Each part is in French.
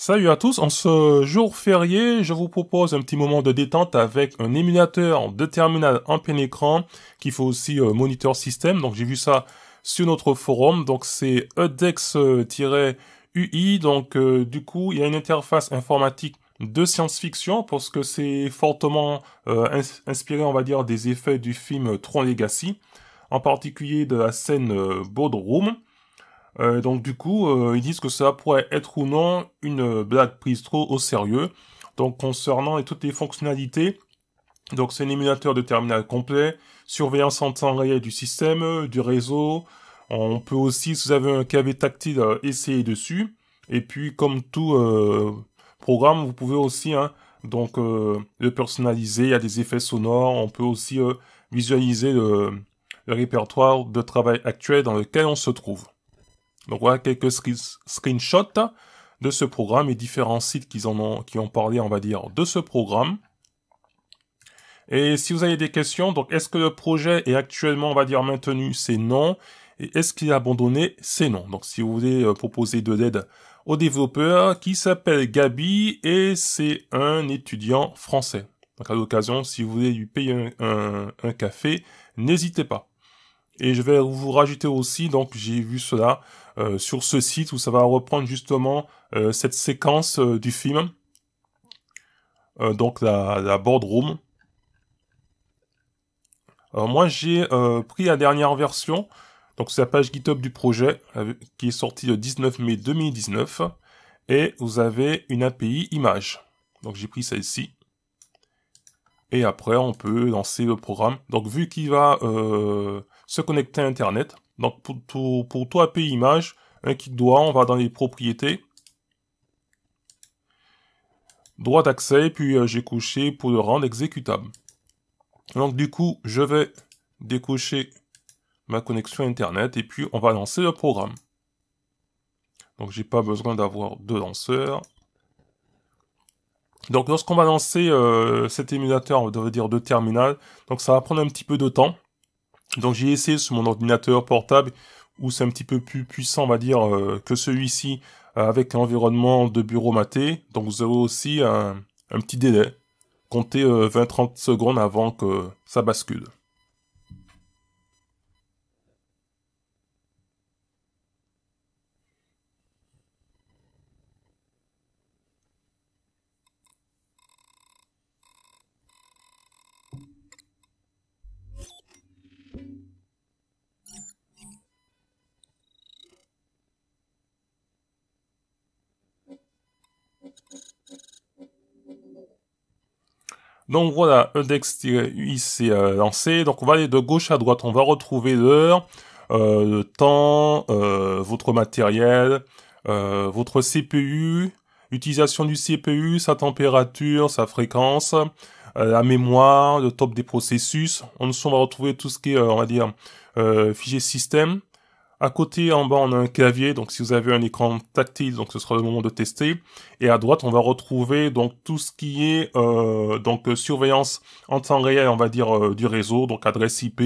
Salut à tous, en ce jour férié, je vous propose un petit moment de détente avec un émulateur de terminal en plein écran qui fait aussi euh, moniteur système. Donc j'ai vu ça sur notre forum. Donc c'est edex-ui. Euh, Donc euh, du coup, il y a une interface informatique de science-fiction parce que c'est fortement inspiré, on va dire, des effets du film Tron Legacy, en particulier de la scène Boardroom. Euh, donc du coup, euh, ils disent que ça pourrait être ou non une blague prise trop au sérieux. Donc concernant toutes les fonctionnalités, donc c'est un émulateur de terminal complet, surveillance en temps réel du système, du réseau. On peut aussi, si vous avez un clavier tactile, euh, essayer dessus. Et puis comme tout programme, vous pouvez aussi hein, donc le personnaliser. Il y a des effets sonores. On peut aussi visualiser le répertoire de travail actuel dans lequel on se trouve. Donc voilà quelques screenshots de ce programme et différents sites qui en ont, qui ont parlé, on va dire, de ce programme. Et si vous avez des questions, donc est-ce que le projet est actuellement, on va dire, maintenu C'est non. Et est-ce qu'il est abandonné C'est non. Donc si vous voulez euh, proposer de l'aide au développeur qui s'appelle Gabi et c'est un étudiant français. Donc à l'occasion, si vous voulez lui payer un café, n'hésitez pas. Et je vais vous rajouter aussi, donc j'ai vu cela euh, sur ce site où ça va reprendre justement euh, cette séquence euh, du film. donc la, la boardroom. Alors moi j'ai pris la dernière version, donc c'est la page GitHub du projet qui est sortie le 19 mai 2019. Et vous avez une API image. Donc j'ai pris celle-ci. Et après on peut lancer le programme. Donc vu qu'il va se connecter à Internet. Donc pour, tout toi, API image, un clic doigt, on va dans les propriétés. Droit d'accès, puis euh, j'ai couché pour le rendre exécutable. Donc du coup, je vais décocher ma connexion Internet et puis on va lancer le programme. Donc j'ai pas besoin d'avoir deux lanceurs. Donc lorsqu'on va lancer euh, cet émulateur, on va dire de terminal, donc ça va prendre un petit peu de temps. Donc j'ai essayé sur mon ordinateur portable où c'est un petit peu plus puissant, on va dire, euh, que celui-ci euh, avec l'environnement de bureau maté. Donc vous avez aussi un, petit délai. Comptez 20-30 euh, secondes avant que ça bascule. Donc voilà, edex s'est euh, lancé. Donc on va aller de gauche à droite. On va retrouver l'heure, euh, le temps, euh, votre matériel, votre CPU, utilisation du CPU, sa température, sa fréquence, la mémoire, le top des processus. En dessous, on va retrouver tout ce qui est, on va dire, fichier système. À côté, en bas, on a un clavier, donc si vous avez un écran tactile, donc ce sera le moment de tester. Et à droite, on va retrouver donc tout ce qui est euh, donc euh, surveillance en temps réel, on va dire euh, du réseau, donc adresse IP.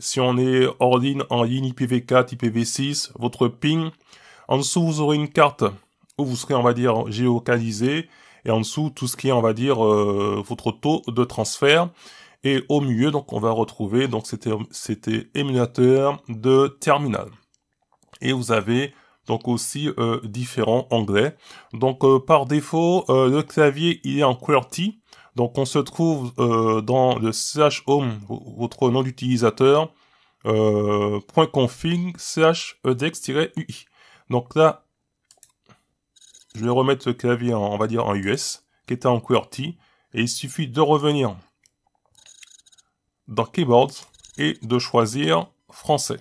si on est hors ligne, en ligne IPv4, IPv6, votre ping. En dessous, vous aurez une carte où vous serez, on va dire, géolocalisé. Et en dessous, tout ce qui est, on va dire, votre taux de transfert. Et au milieu, donc, on va retrouver, donc, c'était c'était émulateur de terminal. Et vous avez donc aussi euh, différents anglais. Donc euh, par défaut, euh, le clavier il est en QWERTY. Donc on se trouve dans le slash home, votre nom d'utilisateur, point .config slash edex-ui. Donc là, je vais remettre le clavier, en, on va dire en US, qui était en QWERTY, et il suffit de revenir dans Keyboards et de choisir français.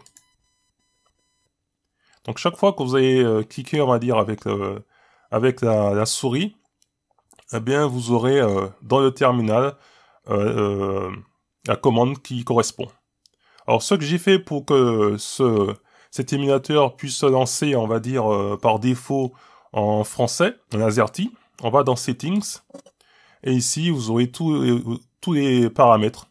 Donc chaque fois que vous allez euh, cliquer, on va dire, avec, euh, avec la, souris, eh bien vous aurez euh, dans le terminal la commande qui correspond. Alors ce que j'ai fait pour que ce, cet émulateur puisse se lancer, on va dire, par défaut en français, en AZERTY, on va dans Settings, et ici vous aurez tous les paramètres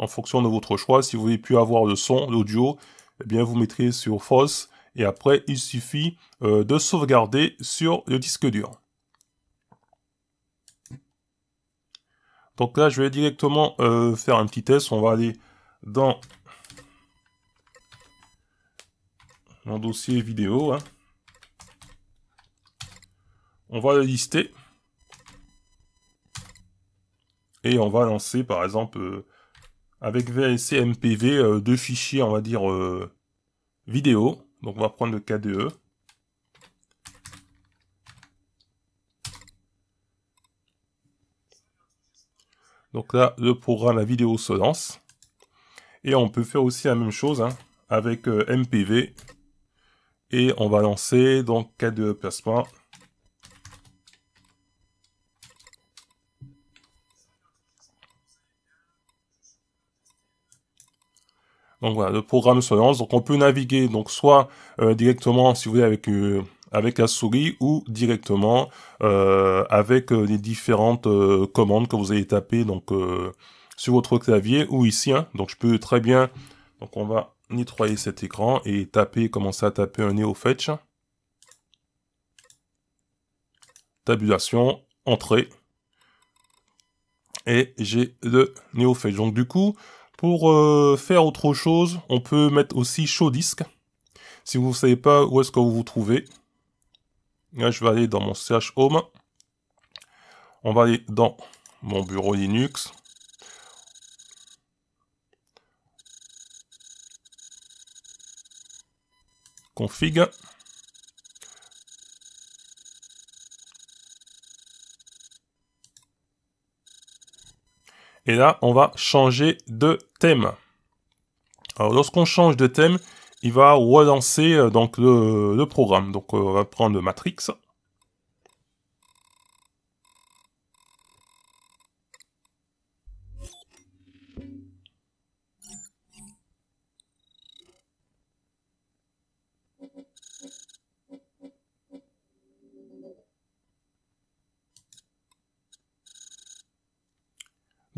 en fonction de votre choix. Si vous voulez plus avoir le son, l'audio, eh bien vous mettrez sur false et après il suffit euh, de sauvegarder sur le disque dur. Donc là je vais directement euh, faire un petit test, on va aller dans mon dossier vidéo. Hein. On va le lister et on va lancer par exemple euh, avec VLC MPV euh, deux fichiers, on va dire, euh, vidéo. Donc on va prendre le KDE. Donc là, le programme, la vidéo se lance. Et on peut faire aussi la même chose hein, avec euh, MPV. Et on va lancer donc KDE Plasma. Donc voilà, le programme se lance. Donc on peut naviguer donc soit euh, directement, si vous voulez, avec euh, avec la souris ou directement euh, avec les différentes commandes que vous allez taper donc sur votre clavier ou ici. Hein. Donc je peux très bien. Donc on va nettoyer cet écran et taper, commencer à taper un NeoFetch. Tabulation, entrée. Et j'ai le NeoFetch. Donc du coup, pour euh, faire autre chose, on peut mettre aussi show disk ». Si vous ne savez pas où est-ce que vous vous trouvez, là je vais aller dans mon CH Home. On va aller dans mon bureau Linux. Config. Et là, on va changer de thème. Alors, lorsqu'on change de thème, il va relancer euh, donc le, le programme. Donc, euh, on va prendre Matrix.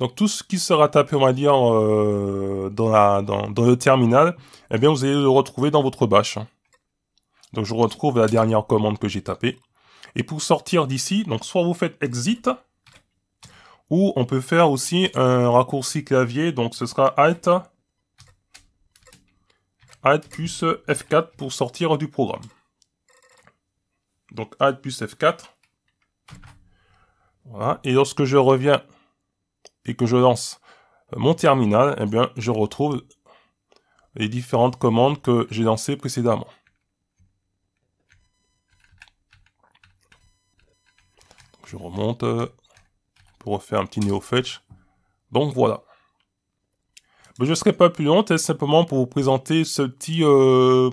Donc tout ce qui sera tapé, on va dire, euh, dans, le terminal, eh bien vous allez le retrouver dans votre bash. Donc je retrouve la dernière commande que j'ai tapée. Et pour sortir d'ici, donc soit vous faites exit, ou on peut faire aussi un raccourci clavier, donc ce sera Alt, plus F4 pour sortir du programme. Donc Alt plus F4. Voilà, et lorsque je reviens et que je lance euh, mon terminal, et eh bien, je retrouve les différentes commandes que j'ai lancées précédemment. je remonte euh, pour refaire un petit neofetch fetch Donc voilà. Ben, je ne serai pas plus long, hein, simplement pour vous présenter ce petit, euh,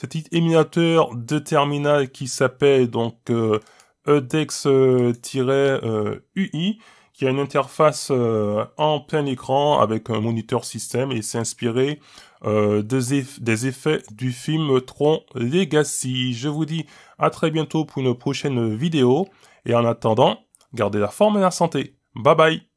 de terminal qui s'appelle donc euh, edex-ui qui a une interface euh, en plein écran avec un moniteur système et s'inspirer inspiré euh, des, des, effets du film Tron Legacy. Je vous dis à très bientôt pour une prochaine vidéo et en attendant, gardez la forme et la santé. Bye bye